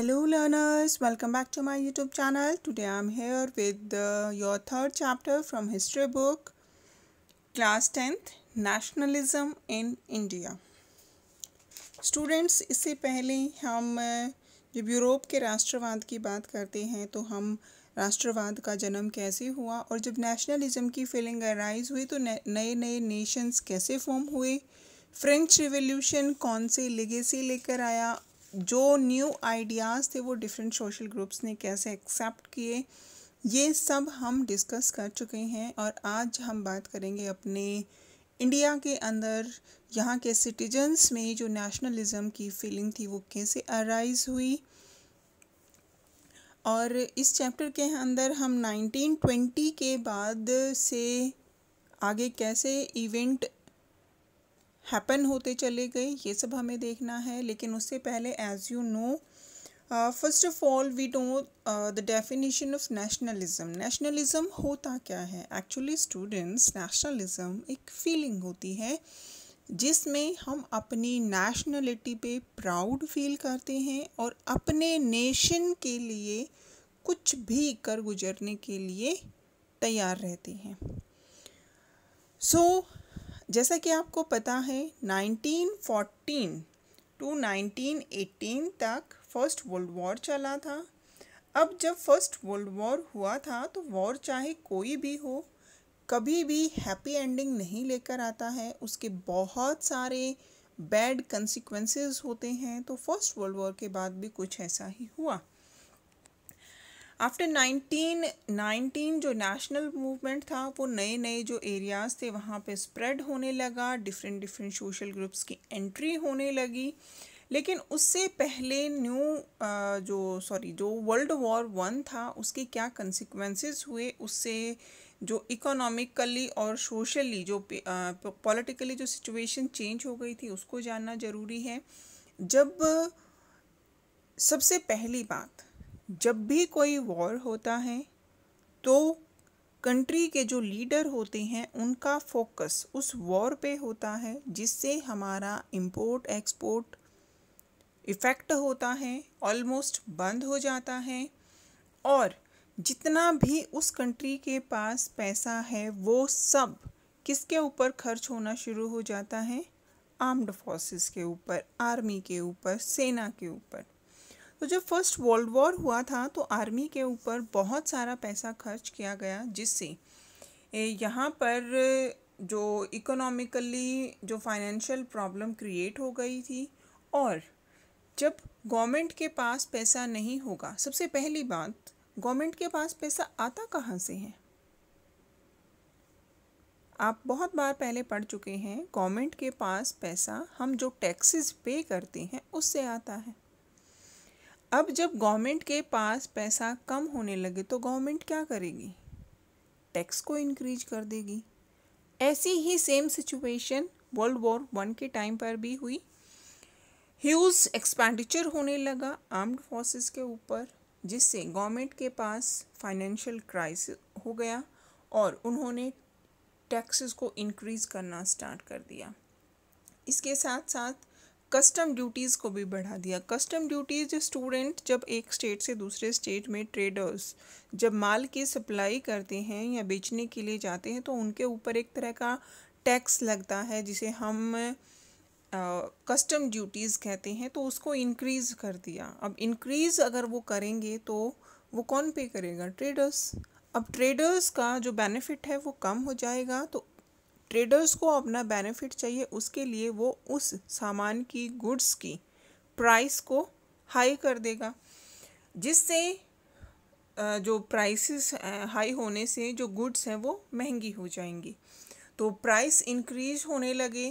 Hello learners, welcome back to my YouTube channel. Today I am here with uh, your third chapter from history book, class 10th, Nationalism in India. Students, इससे पहले हम जब Europe के राष्ट्रवाद की बात करते हैं तो हम राष्ट्रवाद का जन्म कैसे हुआ और जब नेशनलिज्म की फीलिंग अराइज हुई तो नए नए नेशंस कैसे फॉर्म हुए फ्रेंच रिवोल्यूशन कौन से लेगेसी लेकर आया जो न्यू आइडियाज़ थे वो डिफरेंट सोशल ग्रुप्स ने कैसे एक्सेप्ट किए ये सब हम डिस्कस कर चुके हैं और आज हम बात करेंगे अपने इंडिया के अंदर यहाँ के सिटीजन्स में जो नेशनलिज़म की फीलिंग थी वो कैसे अराइज़ हुई और इस चैप्टर के अंदर हम 1920 के बाद से आगे कैसे इवेंट हैपन होते चले गए ये सब हमें देखना है लेकिन उससे पहले as you know first of all we know the definition of nationalism nationalism होता क्या है एक्चुअली स्टूडेंट्स नेशनलिज्म एक फीलिंग होती है जिसमें हम अपनी नेशनलिटी पे प्राउड फील करते हैं और अपने नेशन के लिए कुछ भी कर गुजरने के लिए तैयार रहते हैं सो so, जैसा कि आपको पता है 1914 टू 1918 तक फर्स्ट वर्ल्ड वॉर चला था अब जब फर्स्ट वर्ल्ड वॉर हुआ था तो वॉर चाहे कोई भी हो कभी भी हैप्पी एंडिंग नहीं लेकर आता है उसके बहुत सारे बैड कंसिक्वेंसेस होते हैं तो फर्स्ट वर्ल्ड वॉर के बाद भी कुछ ऐसा ही हुआ आफ्टर 1919 जो नेशनल मूवमेंट था वो नए नए जो एरियाज़ थे वहाँ पे स्प्रेड होने लगा डिफरेंट डिफरेंट सोशल ग्रुप्स की एंट्री होने लगी लेकिन उससे पहले न्यू जो सॉरी जो वर्ल्ड वॉर वन था उसके क्या कंसिक्वेंसेस हुए उससे जो इकोनॉमिकली और सोशली जो पॉलिटिकली जो सिचुएशन चेंज हो गई थी उसको जानना ज़रूरी है जब सबसे पहली बात जब भी कोई वॉर होता है तो कंट्री के जो लीडर होते हैं उनका फोकस उस वॉर पे होता है जिससे हमारा इंपोर्ट एक्सपोर्ट इफ़ेक्ट होता है ऑलमोस्ट बंद हो जाता है और जितना भी उस कंट्री के पास पैसा है वो सब किसके ऊपर खर्च होना शुरू हो जाता है आर्म्ड फोर्सेस के ऊपर आर्मी के ऊपर सेना के ऊपर तो जब फर्स्ट वर्ल्ड वॉर हुआ था तो आर्मी के ऊपर बहुत सारा पैसा खर्च किया गया जिससे यहाँ पर जो इकोनॉमिकली जो फाइनेंशियल प्रॉब्लम क्रिएट हो गई थी और जब गवर्नमेंट के पास पैसा नहीं होगा सबसे पहली बात गवर्नमेंट के पास पैसा आता कहाँ से है आप बहुत बार पहले पढ़ चुके हैं गवर्नमेंट के पास पैसा हम जो टैक्सेस पे करते हैं उससे आता है अब जब गवर्नमेंट के पास पैसा कम होने लगे तो गवर्नमेंट क्या करेगी टैक्स को इंक्रीज कर देगी ऐसी ही same situation world war one के टाइम पर भी हुई ह्यूज एक्सपेंडिचर होने लगा आर्म्ड फोर्सेस के ऊपर जिससे गवर्नमेंट के पास फाइनेंशियल क्राइसिस हो गया और उन्होंने टैक्सेस को इंक्रीज करना स्टार्ट कर दिया इसके साथ साथ कस्टम ड्यूटीज़ को भी बढ़ा दिया कस्टम ड्यूटीज़ स्टूडेंट जब एक स्टेट से दूसरे स्टेट में ट्रेडर्स जब माल की सप्लाई करते हैं या बेचने के लिए जाते हैं तो उनके ऊपर एक तरह का टैक्स लगता है जिसे हम कस्टम uh, ड्यूटीज़ कहते हैं तो उसको इंक्रीज़ कर दिया अब इंक्रीज़ अगर वो करेंगे तो वो कौन पे करेगा ट्रेडर्स अब ट्रेडर्स का जो बेनिफिट है वो कम हो जाएगा तो ट्रेडर्स को अपना बेनिफिट चाहिए उसके लिए वो उस सामान की गुड्स की प्राइस को हाई कर देगा जिससे जो प्राइसेस हाई होने से जो गुड्स हैं वो महंगी हो जाएंगी तो प्राइस इंक्रीज होने लगे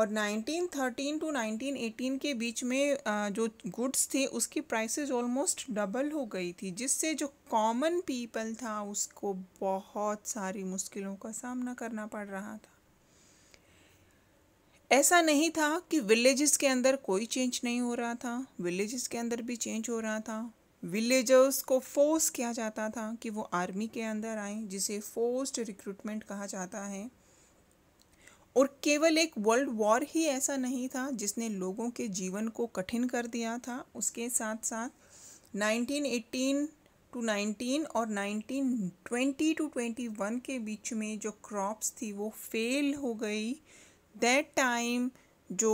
और 1913 टू 1918 के बीच में जो गुड्स थे उसकी प्राइसेस ऑलमोस्ट डबल हो गई थी जिससे जो कॉमन पीपल था उसको बहुत सारी मुश्किलों का सामना करना पड़ रहा था ऐसा नहीं था कि विलेजेस के अंदर कोई चेंज नहीं हो रहा था विलेजेस के अंदर भी चेंज हो रहा था विलेजर्स को फोर्स किया जाता था कि वो आर्मी के अंदर आए जिसे फोर्स्ड रिक्रूटमेंट कहा जाता है और केवल एक वर्ल्ड वॉर ही ऐसा नहीं था जिसने लोगों के जीवन को कठिन कर दिया था उसके साथ साथ 1918 टू 19 और 1920 टू 21 के बीच में जो क्रॉप्स थी वो फेल हो गई दैट टाइम जो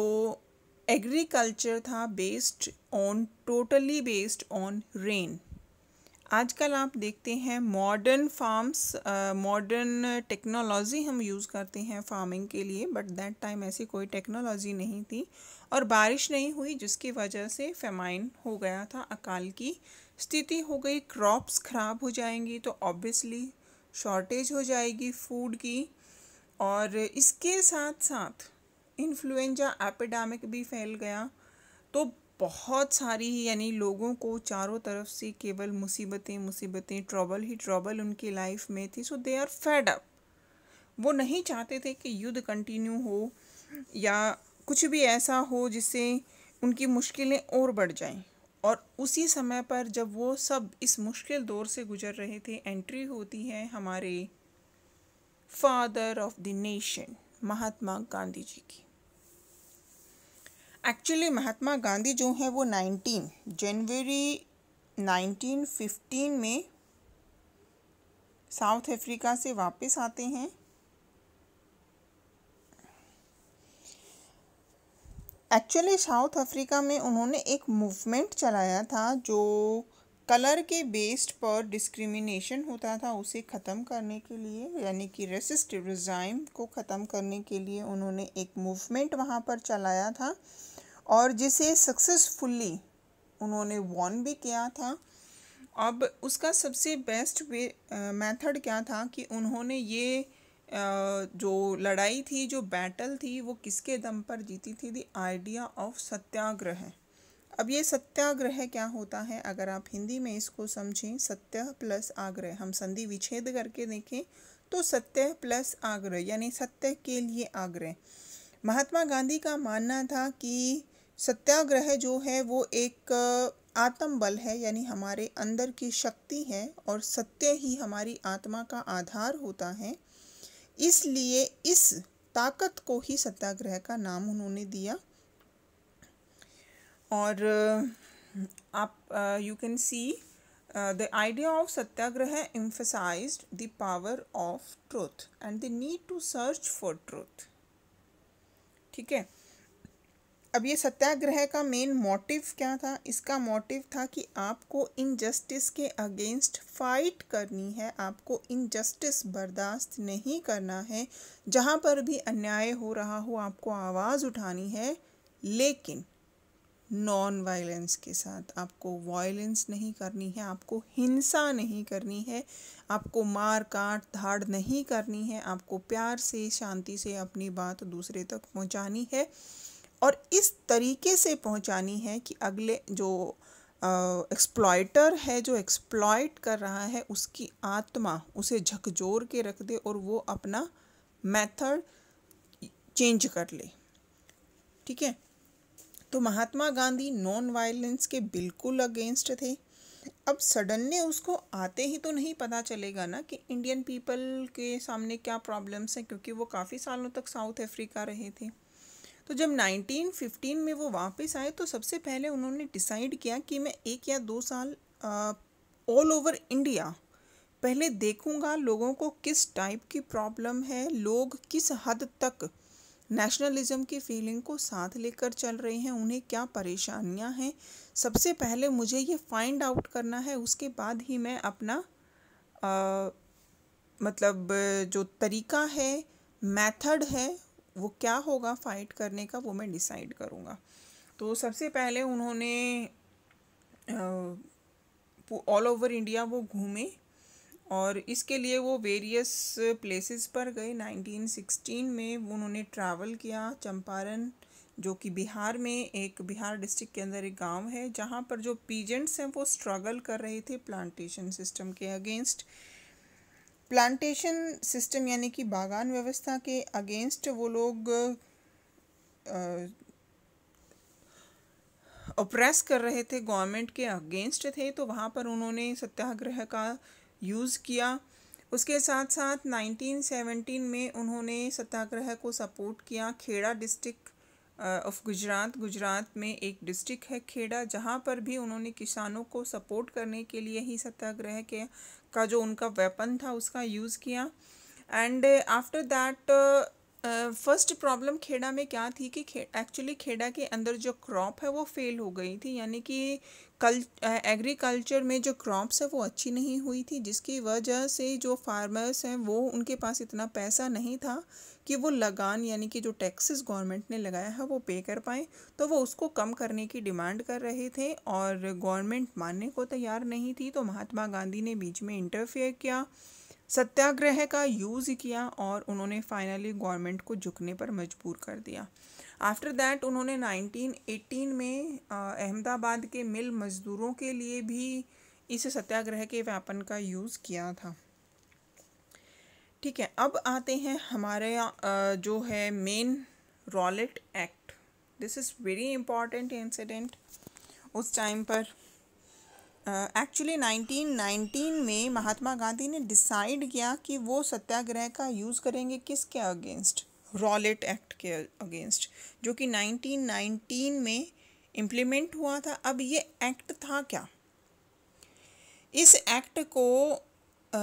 एग्रीकल्चर था based on totally based on rain आजकल आप देखते हैं मॉडर्न फार्म्स मॉडर्न टेक्नोलॉजी हम यूज़ करते हैं फार्मिंग के लिए बट दैट टाइम ऐसी कोई टेक्नोलॉजी नहीं थी और बारिश नहीं हुई जिसकी वजह से फेमाइन हो गया था अकाल की स्थिति हो गई क्रॉप्स ख़राब हो जाएंगी तो ऑब्वियसली शॉर्टेज हो जाएगी फूड की और इसके साथ साथ इन्फ्लुएंजा एपिडामिक भी फैल गया तो बहुत सारी ही यानी लोगों को चारों तरफ से केवल मुसीबतें मुसीबतें ट्रबल ही ट्रबल उनकी लाइफ में थी so they are fed up वो नहीं चाहते थे कि युद्ध कंटिन्यू हो या कुछ भी ऐसा हो जिससे उनकी मुश्किलें और बढ़ जाएं और उसी समय पर जब वो सब इस मुश्किल दौर से गुजर रहे थे एंट्री होती है हमारे father of the nation Mahatma Gandhi ji की एक्चुअली महात्मा गांधी जो हैं वो 19 जनवरी 1915 में साउथ अफ्रीका से वापस आते हैं एक्चुअली साउथ अफ्रीका में उन्होंने एक मूवमेंट चलाया था जो कलर के बेस्ड पर डिस्क्रिमिनेशन होता था उसे ख़त्म करने के लिए यानी कि रेसिस्ट रिज़ाइम को ख़त्म करने के लिए उन्होंने एक मूवमेंट वहाँ पर चलाया था और जिसे सक्सेसफुली उन्होंने वॉन भी किया था अब उसका सबसे बेस्ट वे मेथड क्या था कि उन्होंने ये जो लड़ाई थी जो बैटल थी वो किसके दम पर जीती थी द आइडिया ऑफ सत्याग्रह अब ये सत्याग्रह क्या होता है अगर आप हिंदी में इसको समझें सत्य प्लस आग्रह हम संधि विच्छेद करके देखें तो सत्य प्लस आग्रह यानी सत्य के लिए आग्रह महात्मा गांधी का मानना था कि सत्याग्रह जो है वो एक आत्मबल है यानी हमारे अंदर की शक्ति है और सत्य ही हमारी आत्मा का आधार होता है इसलिए इस ताकत को ही सत्याग्रह का नाम उन्होंने दिया और आप you can see the idea of satyagraha emphasized the power of truth and the need to search for truth ठीक है अब ये सत्याग्रह का मेन मोटिव क्या था इसका मोटिव था कि आपको इनजस्टिस के अगेंस्ट फाइट करनी है आपको इनजस्टिस बर्दाश्त नहीं करना है जहाँ पर भी अन्याय हो रहा हो आपको आवाज़ उठानी है लेकिन नॉन वायलेंस के साथ आपको वायलेंस नहीं करनी है आपको हिंसा नहीं करनी है आपको मार काट धाड़ नहीं करनी है आपको प्यार से शांति से अपनी बात दूसरे तक पहुंचानी है और इस तरीके से पहुंचानी है कि अगले जो एक्सप्लॉयटर है जो एक्सप्लॉयट कर रहा है उसकी आत्मा उसे झकझोर के रख दे और वो अपना मेथड चेंज कर ले ठीक है तो महात्मा गांधी नॉन वायलेंस के बिल्कुल अगेंस्ट थे अब सडनली उसको आते ही तो नहीं पता चलेगा ना कि इंडियन पीपल के सामने क्या प्रॉब्लम्स हैं क्योंकि वो काफ़ी सालों तक साउथ अफ्रीका रहे थे तो जब 1915 में वो वापस आए तो सबसे पहले उन्होंने डिसाइड किया कि मैं एक या दो साल ऑल ओवर इंडिया पहले देखूंगा लोगों को किस टाइप की प्रॉब्लम है लोग किस हद तक नेशनलिज्म की फीलिंग को साथ लेकर चल रहे हैं उन्हें क्या परेशानियां हैं सबसे पहले मुझे ये फाइंड आउट करना है उसके बाद ही मैं अपना आ, मतलब जो तरीका है मेथड है वो क्या होगा फाइट करने का वो मैं डिसाइड करूँगा तो सबसे पहले उन्होंने ऑल ओवर इंडिया वो घूमे और इसके लिए वो वेरियस प्लेसेस पर गए 1916 में उन्होंने ट्रैवल किया चंपारण जो कि बिहार में एक बिहार डिस्ट्रिक्ट के अंदर एक गांव है जहां पर जो पीजेंट्स हैं वो स्ट्रगल कर रहे थे प्लांटेशन सिस्टम के अगेंस्ट प्लांटेशन सिस्टम यानी कि बागान व्यवस्था के अगेंस्ट वो लोग ऑप्रेस कर रहे थे गवर्नमेंट के अगेंस्ट थे तो वहाँ पर उन्होंने सत्याग्रह का यूज़ किया उसके साथ साथ 1917 में उन्होंने सत्याग्रह को सपोर्ट किया खेड़ा डिस्ट्रिक्ट ऑफ गुजरात गुजरात में एक डिस्ट्रिक्ट है खेड़ा जहाँ पर भी उन्होंने किसानों को सपोर्ट करने के लिए ही सत्याग्रह के का जो उनका वेपन था उसका यूज़ किया and after that first problem Kheda में क्या थी कि एक्चुअली खे, खेड़ा के अंदर जो क्रॉप है वो फेल हो गई थी यानी कि कल एग्रीकल्चर में जो क्रॉप्स है वो अच्छी नहीं हुई थी जिसकी वजह से जो फार्मर्स हैं वो उनके पास इतना पैसा नहीं था कि वो लगान यानी कि जो टैक्सेस गवर्नमेंट ने लगाया है वो पे कर पाए तो वो उसको कम करने की डिमांड कर रहे थे और गवर्नमेंट मानने को तैयार नहीं थी तो महात्मा गांधी ने बीच में इंटरफेयर किया सत्याग्रह का यूज़ किया और उन्होंने फाइनली गवर्नमेंट को झुकने पर मजबूर कर दिया आफ्टर दैट उन्होंने 1918 में अहमदाबाद के मिल मज़दूरों के लिए भी इस सत्याग्रह के व्यापन का यूज़ किया था ठीक है अब आते हैं हमारे जो है main Rowlatt Act this is very important incident उस टाइम पर एक्चुअली uh, 1919 में महात्मा गांधी ने डिसाइड किया कि वो सत्याग्रह का यूज़ करेंगे किसके अगेंस्ट रॉलेट एक्ट के अगेंस्ट जो कि 1919 में इम्प्लीमेंट हुआ था अब ये एक्ट था क्या इस एक्ट को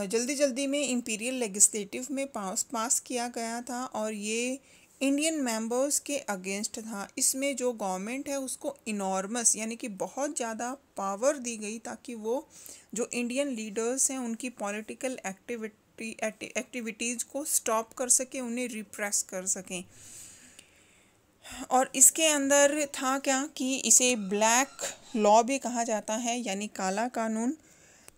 जल्दी जल्दी में इम्पीरियल लेगिस्लेटिव में पास पास किया गया था और ये इंडियन मेंबर्स के अगेंस्ट था इसमें जो गवर्नमेंट है उसको इनॉर्मस यानी कि बहुत ज़्यादा पावर दी गई ताकि वो जो इंडियन लीडर्स हैं उनकी पॉलिटिकल एक्टिविटी एक्टिविटीज़ को स्टॉप कर सकें उन्हें रिप्रेस कर सकें और इसके अंदर था क्या कि इसे ब्लैक लॉ भी कहा जाता है यानी काला कानून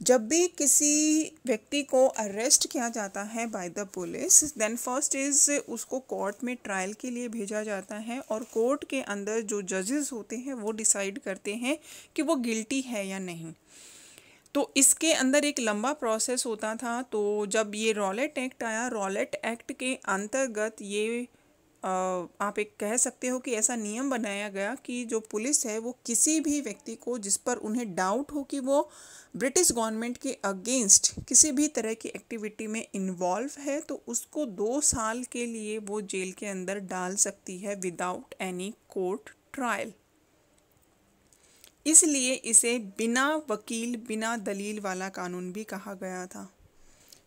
जब भी किसी व्यक्ति को अरेस्ट किया जाता है by the police then first is उसको कोर्ट में ट्रायल के लिए भेजा जाता है और कोर्ट के अंदर जो जजेस होते हैं वो डिसाइड करते हैं कि वो गिल्टी है या नहीं तो इसके अंदर एक लंबा प्रोसेस होता था तो जब ये रॉलेट एक्ट आया रॉलेट एक्ट के अंतर्गत ये आप एक कह सकते हो कि ऐसा नियम बनाया गया कि जो पुलिस है वो किसी भी व्यक्ति को जिस पर उन्हें डाउट हो कि वो ब्रिटिश गवर्नमेंट के अगेंस्ट किसी भी तरह की एक्टिविटी में इन्वॉल्व है तो उसको दो साल के लिए वो जेल के अंदर डाल सकती है विदाउट एनी कोर्ट ट्रायल इसलिए इसे बिना वकील बिना दलील वाला कानून भी कहा गया था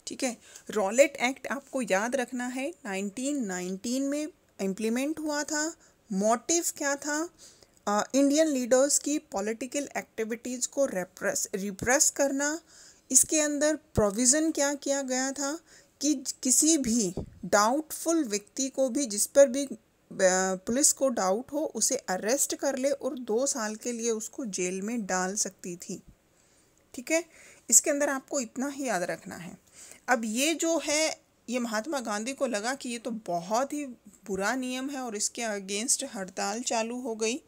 ठीक है रॉलेट एक्ट आपको याद रखना है 1919 में इम्प्लीमेंट हुआ था मोटिव क्या था इंडियन uh, लीडर्स की पॉलिटिकल एक्टिविटीज़ को रेप्रेस रिप्रेस करना इसके अंदर प्रोविज़न क्या किया गया था कि किसी भी डाउटफुल व्यक्ति को भी जिस पर भी पुलिस को डाउट हो उसे अरेस्ट कर ले और दो साल के लिए उसको जेल में डाल सकती थी ठीक है इसके अंदर आपको इतना ही याद रखना है अब ये जो है ये महात्मा गांधी को लगा कि ये तो बहुत ही बुरा नियम है और इसके अगेंस्ट हड़ताल चालू हो गई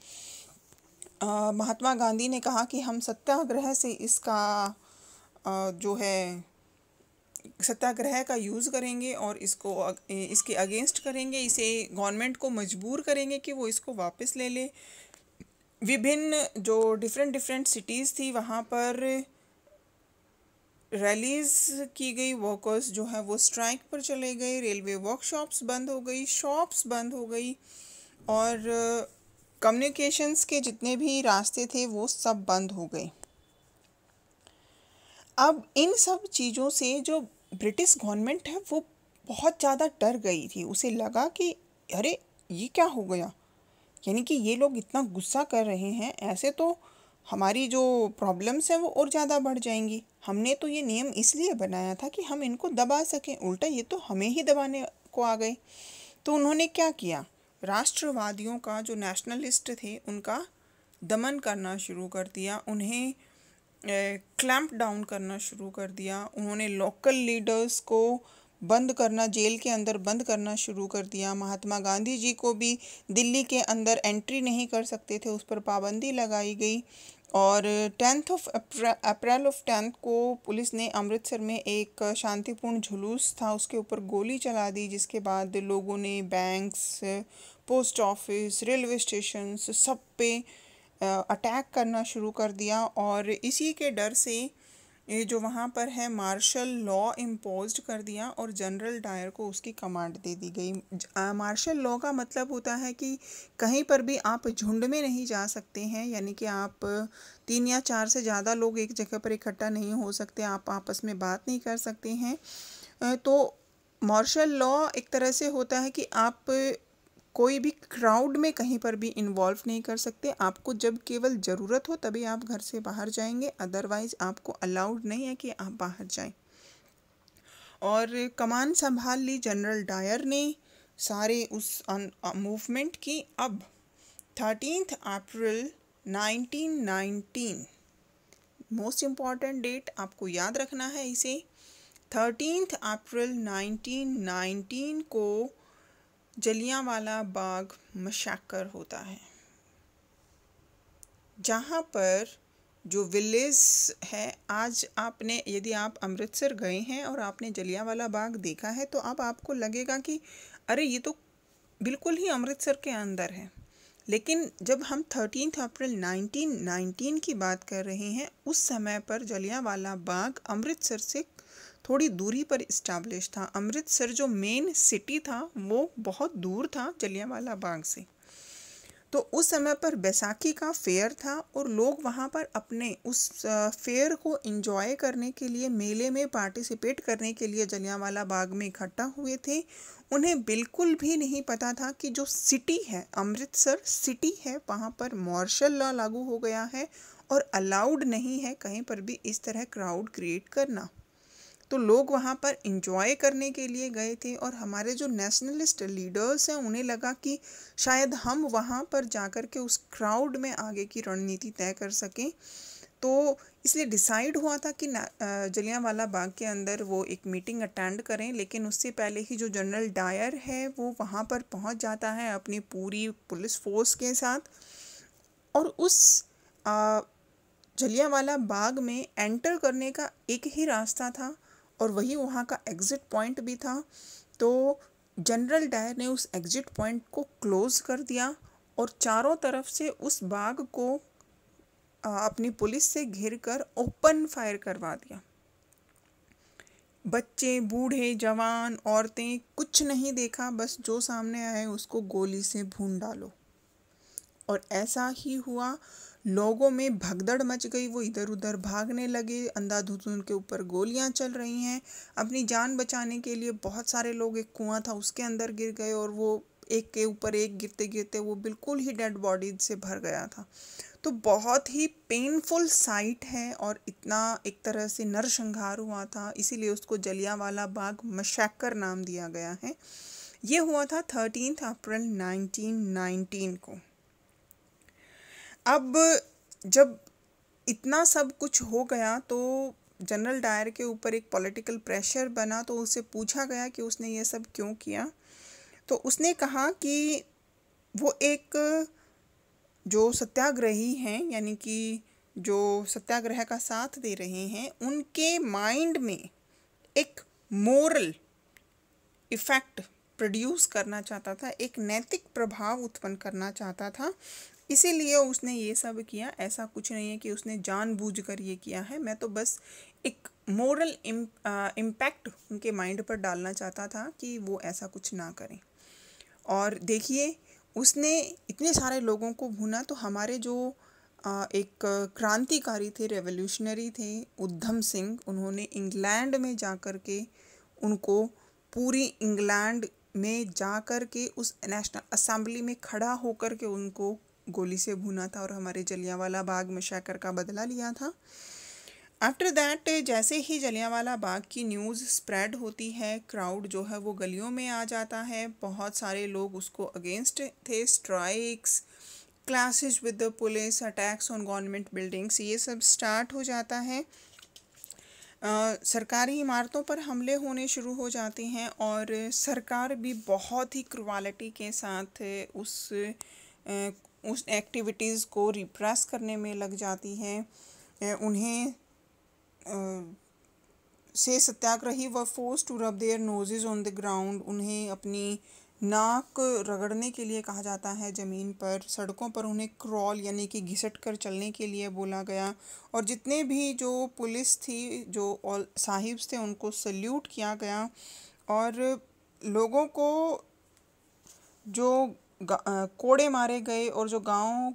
महात्मा गांधी ने कहा कि हम सत्याग्रह से इसका आ, जो है सत्याग्रह का यूज़ करेंगे और इसको इसके अगेंस्ट करेंगे इसे गवर्नमेंट को मजबूर करेंगे कि वो इसको वापस ले ले विभिन्न जो डिफरेंट डिफरेंट सिटीज़ थी वहाँ पर रैलीज की गई वर्कर्स जो हैं वो स्ट्राइक पर चले गए रेलवे वर्कशॉप्स बंद हो गई शॉप्स बंद हो गई और कम्युनिकेशंस uh, के जितने भी रास्ते थे वो सब बंद हो गए अब इन सब चीज़ों से जो ब्रिटिश गवर्नमेंट है वो बहुत ज़्यादा डर गई थी उसे लगा कि अरे ये क्या हो गया यानी कि ये लोग इतना गुस्सा कर रहे हैं ऐसे तो हमारी जो प्रॉब्लम्स हैं वो और ज़्यादा बढ़ जाएंगी हमने तो ये नियम इसलिए बनाया था कि हम इनको दबा सकें उल्टा ये तो हमें ही दबाने को आ गए तो उन्होंने क्या किया राष्ट्रवादियों का जो नेशनलिस्ट थे उनका दमन करना शुरू कर दिया उन्हें क्लैम्प डाउन करना शुरू कर दिया उन्होंने लोकल लीडर्स को बंद करना जेल के अंदर बंद करना शुरू कर दिया महात्मा गांधी जी को भी दिल्ली के अंदर एंट्री नहीं कर सकते थे उस पर पाबंदी लगाई गई और tenth of April of tenth को पुलिस ने अमृतसर में एक शांतिपूर्ण जुलूस था उसके ऊपर गोली चला दी जिसके बाद लोगों ने banks post office railway station सब पे अटैक करना शुरू कर दिया और इसी के डर से ये जो वहाँ पर है मार्शल लॉ इम्पोज कर दिया और जनरल डायर को उसकी कमांड दे दी गई मार्शल लॉ का मतलब होता है कि कहीं पर भी आप झुंड में नहीं जा सकते हैं यानी कि आप तीन या चार से ज़्यादा लोग एक जगह पर इकट्ठा नहीं हो सकते आप आपस में बात नहीं कर सकते हैं तो मार्शल लॉ एक तरह से होता है कि आप कोई भी क्राउड में कहीं पर भी इन्वॉल्व नहीं कर सकते आपको जब केवल ज़रूरत हो तभी आप घर से बाहर जाएंगे अदरवाइज़ आपको अलाउड नहीं है कि आप बाहर जाएं और कमान संभाल ली जनरल डायर ने सारे उस मूवमेंट की अब thirteenth April 1919 most important date आपको याद रखना है इसे थर्टीनथ अप्रैल 1919 को जलियांवाला बाग मशाकर होता है जहाँ पर जो विलेज है आज आपने यदि आप अमृतसर गए हैं और आपने जलियांवाला बाग देखा है तो अब आपको लगेगा कि अरे ये तो बिल्कुल ही अमृतसर के अंदर है लेकिन जब हम थर्टीन अप्रैल 1919 की बात कर रहे हैं उस समय पर जलियांवाला बाग अमृतसर से थोड़ी दूरी पर इस्टाब्लिश था अमृतसर जो मेन सिटी था वो बहुत दूर था जलियावाला बाग से तो उस समय पर बैसाखी का फेयर था और लोग वहाँ पर अपने उस फेयर को इंजॉय करने के लिए मेले में पार्टिसिपेट करने के लिए जलियांवाला बाग में इकट्ठा हुए थे उन्हें बिल्कुल भी नहीं पता था कि जो सिटी है अमृतसर सिटी है वहाँ पर मार्शल लॉ लागू हो गया है और अलाउड नहीं है कहीं पर भी इस तरह क्राउड क्रिएट करना तो लोग वहाँ पर इंजॉय करने के लिए गए थे और हमारे जो नेशनलिस्ट लीडर्स हैं उन्हें लगा कि शायद हम वहाँ पर जाकर के उस क्राउड में आगे की रणनीति तय कर सकें तो इसलिए डिसाइड हुआ था कि जलियांवाला बाग के अंदर वो एक मीटिंग अटेंड करें लेकिन उससे पहले ही जो जनरल डायर है वो वहाँ पर पहुँच जाता है अपनी पूरी पुलिस फोर्स के साथ और उस जलियांवाला बाग में एंटर करने का एक ही रास्ता था और वही वहाँ का एग्ज़िट पॉइंट भी था तो जनरल डायर ने उस एग्ज़िट पॉइंट को क्लोज़ कर दिया और चारों तरफ से उस बाग को अपनी पुलिस से घिर कर ओपन फायर करवा दिया बच्चे बूढ़े जवान औरतें कुछ नहीं देखा बस जो सामने आए उसको गोली से भून डालो और ऐसा ही हुआ लोगों में भगदड़ मच गई वो इधर उधर भागने लगे अंधाधुंध उनके ऊपर गोलियां चल रही हैं अपनी जान बचाने के लिए बहुत सारे लोग एक कुआं था उसके अंदर गिर गए और वो एक के ऊपर एक गिरते गिरते वो बिल्कुल ही डेड बॉडीज से भर गया था तो बहुत ही पेनफुल साइट है और इतना एक तरह से नरसंहार हुआ था इसीलिए उसको जलियावाला बाग मशक्कर नाम दिया गया है ये हुआ था थर्टीन अप्रैल 1919 को अब जब इतना सब कुछ हो गया तो जनरल डायर के ऊपर एक पॉलिटिकल प्रेशर बना तो उसे पूछा गया कि उसने ये सब क्यों किया तो उसने कहा कि वो एक जो सत्याग्रही हैं यानी कि जो सत्याग्रह का साथ दे रहे हैं उनके माइंड में एक मोरल इफ़ेक्ट प्रोड्यूस करना चाहता था एक नैतिक प्रभाव उत्पन्न करना चाहता था इसीलिए उसने ये सब किया ऐसा कुछ नहीं है कि उसने जानबूझकर ये किया है मैं तो बस एक मोरल इम्पैक्ट उनके माइंड पर डालना चाहता था कि वो ऐसा कुछ ना करें और देखिए उसने इतने सारे लोगों को भुना तो हमारे जो एक क्रांतिकारी थे रेवोल्यूशनरी थे उद्धम सिंह उन्होंने इंग्लैंड में जा कर के उनको पूरी इंग्लैंड में जा कर के उस नेशनल असम्बली में खड़ा होकर के उनको गोली से भूना था और हमारे जलियावाला बाग मशाकर का बदला लिया था आफ्टर दैट जैसे ही जलियावाला बाग की न्यूज़ स्प्रेड होती है क्राउड जो है वो गलियों में आ जाता है बहुत सारे लोग उसको अगेंस्ट थे strikes clashes with the police attacks on government buildings ये सब स्टार्ट हो जाता है आ, सरकारी इमारतों पर हमले होने शुरू हो जाते हैं और सरकार भी बहुत ही क्रवालिटी के साथ उस उस एक्टिविटीज़ को रिप्रेस करने में लग जाती हैं उन्हें से satyagrahi were force to rub their noses on the ground उन्हें अपनी नाक रगड़ने के लिए कहा जाता है ज़मीन पर सड़कों पर उन्हें क्रॉल यानी कि घिसट कर चलने के लिए बोला गया और जितने भी जो पुलिस थी जो साहिब्स थे उनको सल्यूट किया गया और लोगों को जो कोड़े मारे गए और जो गांव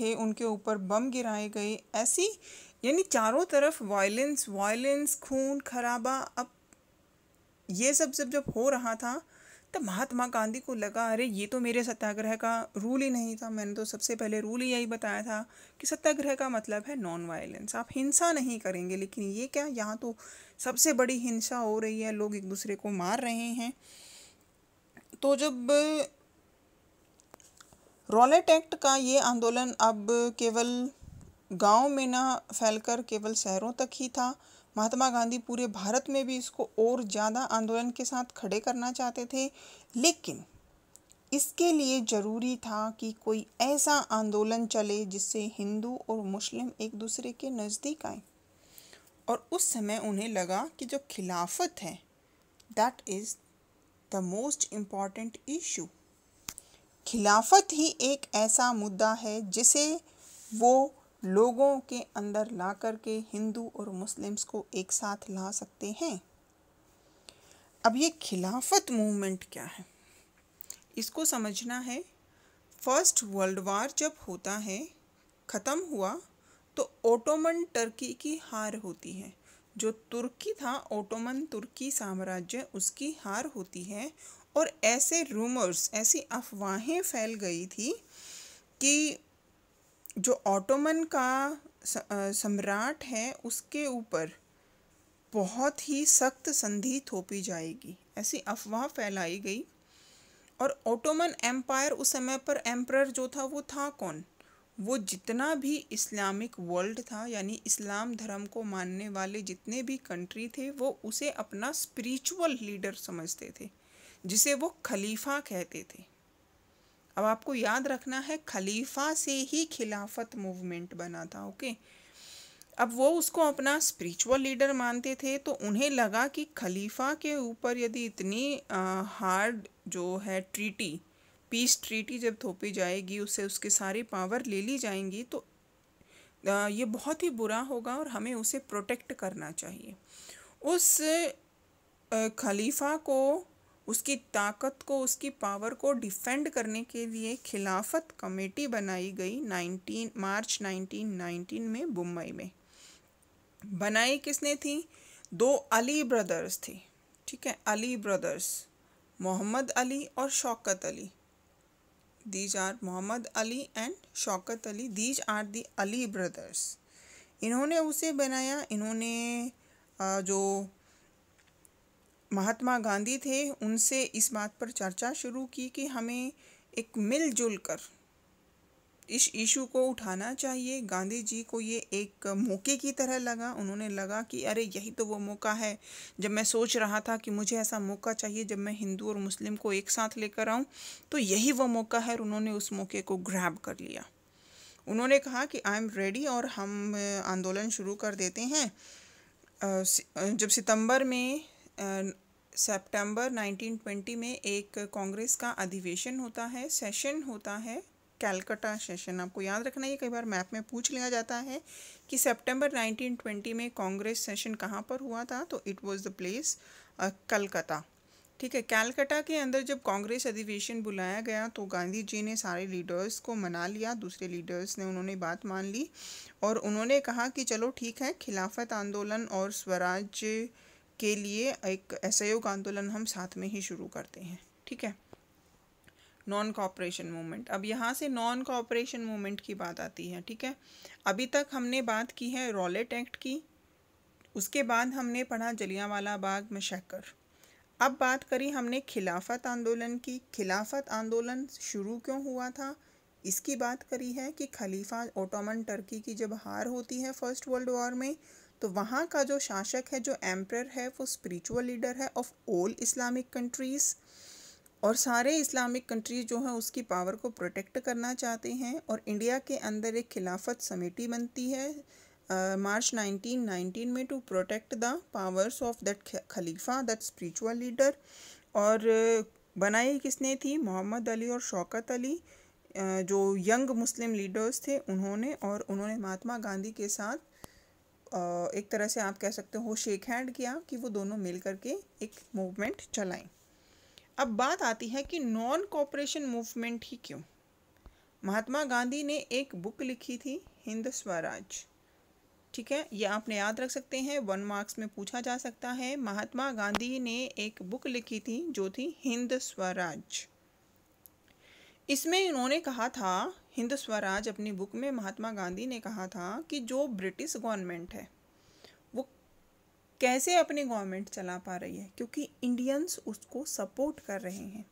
थे उनके ऊपर बम गिराए गए ऐसी यानी चारों तरफ वायलेंस वायलेंस खून खराबा अब ये सब जब जब हो रहा था तब महात्मा गांधी को लगा अरे ये तो मेरे सत्याग्रह का रूल ही नहीं था मैंने तो सबसे पहले रूल ही यही बताया था कि सत्याग्रह का मतलब है नॉन वायलेंस आप हिंसा नहीं करेंगे लेकिन ये क्या यहाँ तो सबसे बड़ी हिंसा हो रही है लोग एक दूसरे को मार रहे हैं तो जब रोनेट एक्ट का ये आंदोलन अब केवल गांव में ना फैलकर केवल शहरों तक ही था महात्मा गांधी पूरे भारत में भी इसको और ज़्यादा आंदोलन के साथ खड़े करना चाहते थे लेकिन इसके लिए ज़रूरी था कि कोई ऐसा आंदोलन चले जिससे हिंदू और मुस्लिम एक दूसरे के नज़दीक आए और उस समय उन्हें लगा कि जो खिलाफत है that is the most important issue Khilafat ही एक ऐसा मुद्दा है जिसे वो लोगों के अंदर ला कर के हिंदू और मुस्लिम्स को एक साथ ला सकते हैं अब ये खिलाफत मूवमेंट क्या है इसको समझना है फर्स्ट वर्ल्ड वार जब होता है ख़त्म हुआ तो ओटोमन टर्की की हार होती है जो तुर्की था ओटोमन तुर्की साम्राज्य उसकी हार होती है और ऐसे रूमर्स ऐसी अफवाहें फैल गई थी कि जो ऑटोमन का सम्राट है उसके ऊपर बहुत ही सख्त संधि थोपी जाएगी ऐसी अफवाह फैलाई गई और ओटोमन एम्पायर उस समय पर एम्प्रर जो था वो था कौन वो जितना भी इस्लामिक वर्ल्ड था यानी इस्लाम धर्म को मानने वाले जितने भी कंट्री थे वो उसे अपना स्पिरिचुअल लीडर समझते थे जिसे वो खलीफा कहते थे अब आपको याद रखना है खलीफा से ही खिलाफत मूवमेंट बना था ओके अब वो उसको अपना स्पिरिचुअल लीडर मानते थे तो उन्हें लगा कि खलीफा के ऊपर यदि इतनी हार्ड जो है ट्रीटी पीस ट्रीटी जब थोपी जाएगी उससे उसके सारे पावर ले ली जाएंगी तो आ, ये बहुत ही बुरा होगा और हमें उसे प्रोटेक्ट करना चाहिए उस खलीफा को उसकी ताकत को उसकी पावर को डिफेंड करने के लिए खिलाफत कमेटी बनाई गई 19 मार्च 1919 में मुंबई में बनाई किसने थी दो अली ब्रदर्स थी ठीक है अली ब्रदर्स मोहम्मद अली और Shaukat Ali these are Mohammad Ali and Shaukat Ali these are the Ali brothers इन्होंने उसे बनाया इन्होंने जो महात्मा गांधी थे उनसे इस बात पर चर्चा शुरू की कि हमें एक मिलजुल कर इस इशू को उठाना चाहिए गांधी जी को ये एक मौके की तरह लगा उन्होंने लगा कि अरे यही तो वो मौका है जब मैं सोच रहा था कि मुझे ऐसा मौका चाहिए जब मैं हिंदू और मुस्लिम को एक साथ लेकर आऊँ तो यही वो मौका है और उन्होंने उस मौके को ग्रैब कर लिया उन्होंने कहा कि आई एम रेडी और हम आंदोलन शुरू कर देते हैं जब सितंबर में सितंबर 1920 में एक कांग्रेस का अधिवेशन होता है सेशन होता है कैलकटा सेशन आपको याद रखना ये कई बार मैप में पूछ लिया जाता है कि सितंबर 1920 में कांग्रेस सेशन कहाँ पर हुआ था तो it was the place Calcutta ठीक है कैलकटा के अंदर जब कांग्रेस अधिवेशन बुलाया गया तो गांधी जी ने सारे लीडर्स को मना लिया दूसरे लीडर्स ने उन्होंने बात मान ली और उन्होंने कहा कि चलो ठीक है खिलाफत आंदोलन और स्वराज्य के लिए एक असहयोग आंदोलन हम साथ में ही शुरू करते हैं ठीक है नॉन कॉपरेशन मूवमेंट अब यहाँ से नॉन कॉपरेशन मूवमेंट की बात आती है ठीक है अभी तक हमने बात की है रॉलेट एक्ट की उसके बाद हमने पढ़ा जलियावाला बाग मशक्कर अब बात करी हमने खिलाफत आंदोलन की खिलाफत आंदोलन शुरू क्यों हुआ था इसकी बात करी है कि खलीफा ओटोमन टर्की की जब हार होती है फर्स्ट वर्ल्ड वॉर में तो वहाँ का जो शासक है जो एम्प्रर है वो स्पिरिचुअल लीडर है ऑफ ऑल इस्लामिक कंट्रीज़ और सारे इस्लामिक कंट्रीज़ जो हैं उसकी पावर को प्रोटेक्ट करना चाहते हैं और इंडिया के अंदर एक खिलाफत समिटी बनती है मार्च uh, 1919 में to protect the powers of that khalifa that spiritual leader और बनाई किसने थी मोहम्मद अली और शौकत अली जो यंग मुस्लिम लीडर्स थे उन्होंने और उन्होंने महात्मा गांधी के साथ एक तरह से आप कह सकते हो शेक हैंड किया कि वो दोनों मिल करके एक मूवमेंट चलाएं अब बात आती है कि नॉन कॉपरेशन मूवमेंट ही क्यों महात्मा गांधी ने एक बुक लिखी थी हिंद स्वराज ठीक है ये आपने याद रख सकते हैं वन मार्क्स में पूछा जा सकता है महात्मा गांधी ने एक बुक लिखी थी जो थी हिंद स्वराज इसमें इन्होंने कहा था हिंद स्वराज अपनी बुक में महात्मा गांधी ने कहा था कि जो ब्रिटिश गवर्नमेंट है वो कैसे अपनी गवर्नमेंट चला पा रही है क्योंकि इंडियंस उसको सपोर्ट कर रहे हैं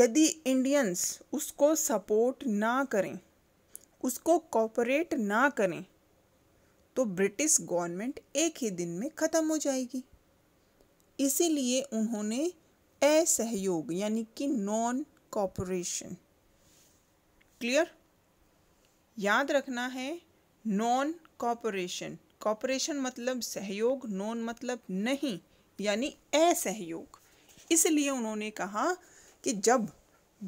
यदि इंडियंस उसको सपोर्ट ना करें उसको कॉपरेट ना करें तो ब्रिटिश गवर्नमेंट एक ही दिन में ख़त्म हो जाएगी इसीलिए उन्होंने असहयोग यानी कि नॉन कॉपरेशन क्लियर याद रखना है नॉन कॉपोरेशन कॉपरेशन मतलब सहयोग नॉन मतलब नहीं यानी असहयोग इसलिए उन्होंने कहा कि जब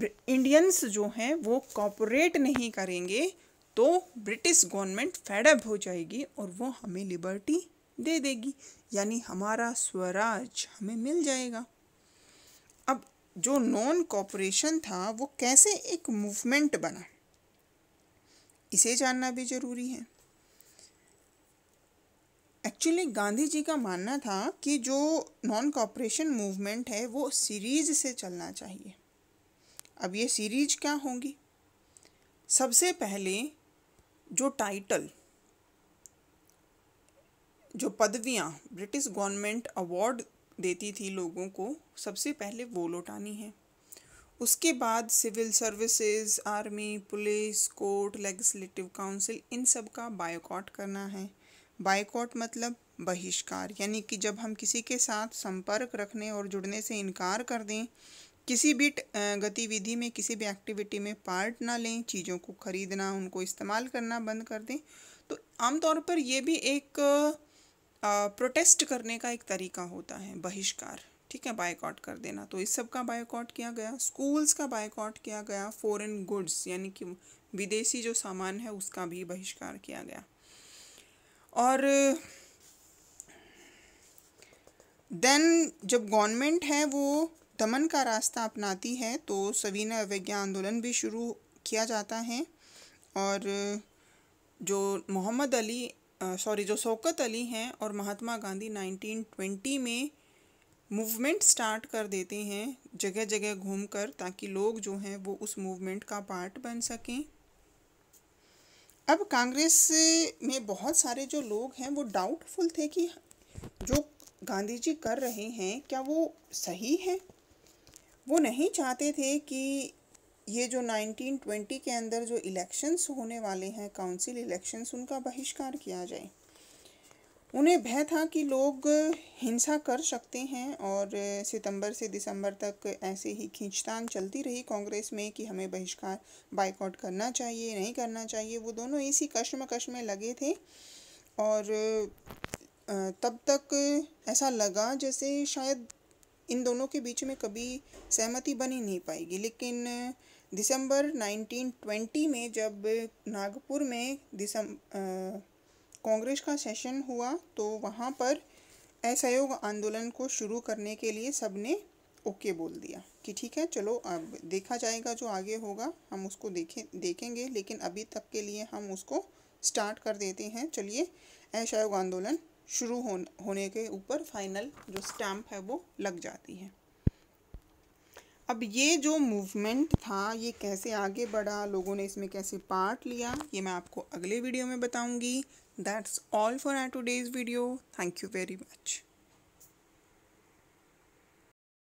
इंडियंस जो हैं वो कॉपोरेट नहीं करेंगे तो ब्रिटिश गवर्नमेंट फेडअप हो जाएगी और वो हमें लिबर्टी दे देगी यानी हमारा स्वराज हमें मिल जाएगा जो नॉन कॉपरेशन था वो कैसे एक मूवमेंट बना इसे जानना भी ज़रूरी है एक्चुअली गांधी जी का मानना था कि जो नॉन कॉपरेशन मूवमेंट है वो सीरीज से चलना चाहिए अब ये सीरीज क्या होंगी सबसे पहले जो टाइटल जो पदवियाँ ब्रिटिश गवर्नमेंट अवार्ड देती थी लोगों को सबसे पहले वो लौटानी है उसके बाद civil services army police court legislative council इन सब का बायकॉट करना है बायकॉट मतलब बहिष्कार यानी कि जब हम किसी के साथ संपर्क रखने और जुड़ने से इनकार कर दें किसी भी गतिविधि में किसी भी एक्टिविटी में पार्ट ना लें चीज़ों को ख़रीदना उनको इस्तेमाल करना बंद कर दें तो आमतौर पर यह भी एक प्रोटेस्ट करने का एक तरीका होता है बहिष्कार ठीक है बायकॉट कर देना तो इस सब का बायकॉट किया गया स्कूल्स का बायकॉट किया गया फॉरेन गुड्स यानी कि विदेशी जो सामान है उसका भी बहिष्कार किया गया और देन जब गवर्नमेंट है वो दमन का रास्ता अपनाती है तो सवीना अवज्ञा आंदोलन भी शुरू किया जाता है और जो मोहम्मद अली सॉरी जो शौकत अली हैं और महात्मा गांधी 1920 में मूवमेंट स्टार्ट कर देते हैं जगह जगह घूमकर ताकि लोग जो हैं वो उस मूवमेंट का पार्ट बन सकें अब कांग्रेस में बहुत सारे जो लोग हैं वो डाउटफुल थे कि जो गांधी जी कर रहे हैं क्या वो सही है वो नहीं चाहते थे कि ये जो 1920 के अंदर जो इलेक्शंस होने वाले हैं काउंसिल इलेक्शंस उनका बहिष्कार किया जाए उन्हें भय था कि लोग हिंसा कर सकते हैं और सितंबर से दिसंबर तक ऐसे ही खींचतान चलती रही कांग्रेस में कि हमें बहिष्कार बाइकआउट करना चाहिए नहीं करना चाहिए वो दोनों इसी कश्मकश में लगे थे और तब तक ऐसा लगा जैसे शायद इन दोनों के बीच में कभी सहमति बनी नहीं पाएगी लेकिन दिसंबर 1920 में जब नागपुर में दिसम कांग्रेस का सेशन हुआ तो वहाँ पर असहयोग आंदोलन को शुरू करने के लिए सबने ओके बोल दिया कि ठीक है चलो अब देखा जाएगा जो आगे होगा हम उसको देखें देखेंगे लेकिन अभी तक के लिए हम उसको स्टार्ट कर देते हैं चलिए असहयोग आंदोलन शुरू हो, होने के ऊपर फाइनल जो स्टैम्प है वो लग जाती है अब ये जो मूवमेंट था ये कैसे आगे बढ़ा लोगों ने इसमें कैसे पार्ट लिया ये मैं आपको अगले वीडियो में बताऊंगी that's all for our today's video thank you very much